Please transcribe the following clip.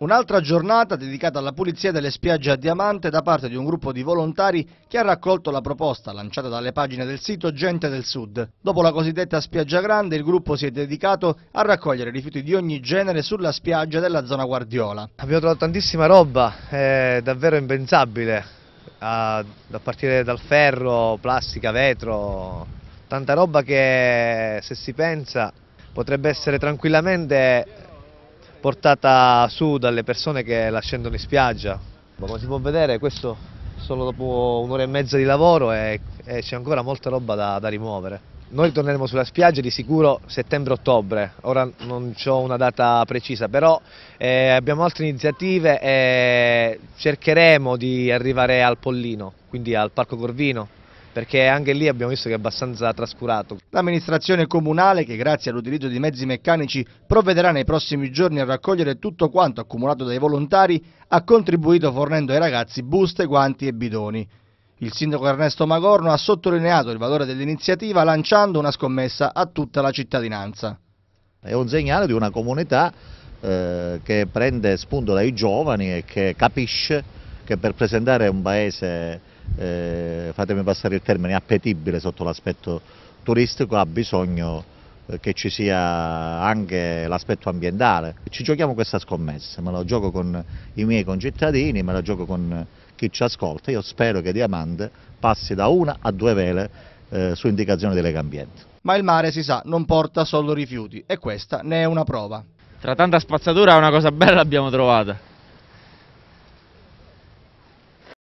Un'altra giornata dedicata alla pulizia delle spiagge a Diamante da parte di un gruppo di volontari che ha raccolto la proposta lanciata dalle pagine del sito Gente del Sud. Dopo la cosiddetta spiaggia grande, il gruppo si è dedicato a raccogliere rifiuti di ogni genere sulla spiaggia della zona Guardiola. Abbiamo trovato tantissima roba, è davvero impensabile, a, partire dal ferro, plastica, vetro, tanta roba che se si pensa potrebbe essere tranquillamente portata su dalle persone che la scendono in spiaggia. come si può vedere questo solo dopo un'ora e mezza di lavoro e, e c'è ancora molta roba da, da rimuovere. Noi torneremo sulla spiaggia di sicuro settembre-ottobre, ora non ho una data precisa, però eh, abbiamo altre iniziative e cercheremo di arrivare al Pollino, quindi al Parco Corvino perché anche lì abbiamo visto che è abbastanza trascurato. L'amministrazione comunale, che grazie all'utilizzo di mezzi meccanici provvederà nei prossimi giorni a raccogliere tutto quanto accumulato dai volontari, ha contribuito fornendo ai ragazzi buste, guanti e bidoni. Il sindaco Ernesto Magorno ha sottolineato il valore dell'iniziativa lanciando una scommessa a tutta la cittadinanza. È un segnale di una comunità eh, che prende spunto dai giovani e che capisce che per presentare un paese eh, fatemi passare il termine, appetibile sotto l'aspetto turistico, ha bisogno eh, che ci sia anche l'aspetto ambientale. Ci giochiamo questa scommessa, me la gioco con i miei concittadini, me la gioco con chi ci ascolta. Io spero che Diamante passi da una a due vele eh, su indicazione delle Ambiente. Ma il mare, si sa, non porta solo rifiuti e questa ne è una prova. Tra tanta spazzatura una cosa bella abbiamo trovata.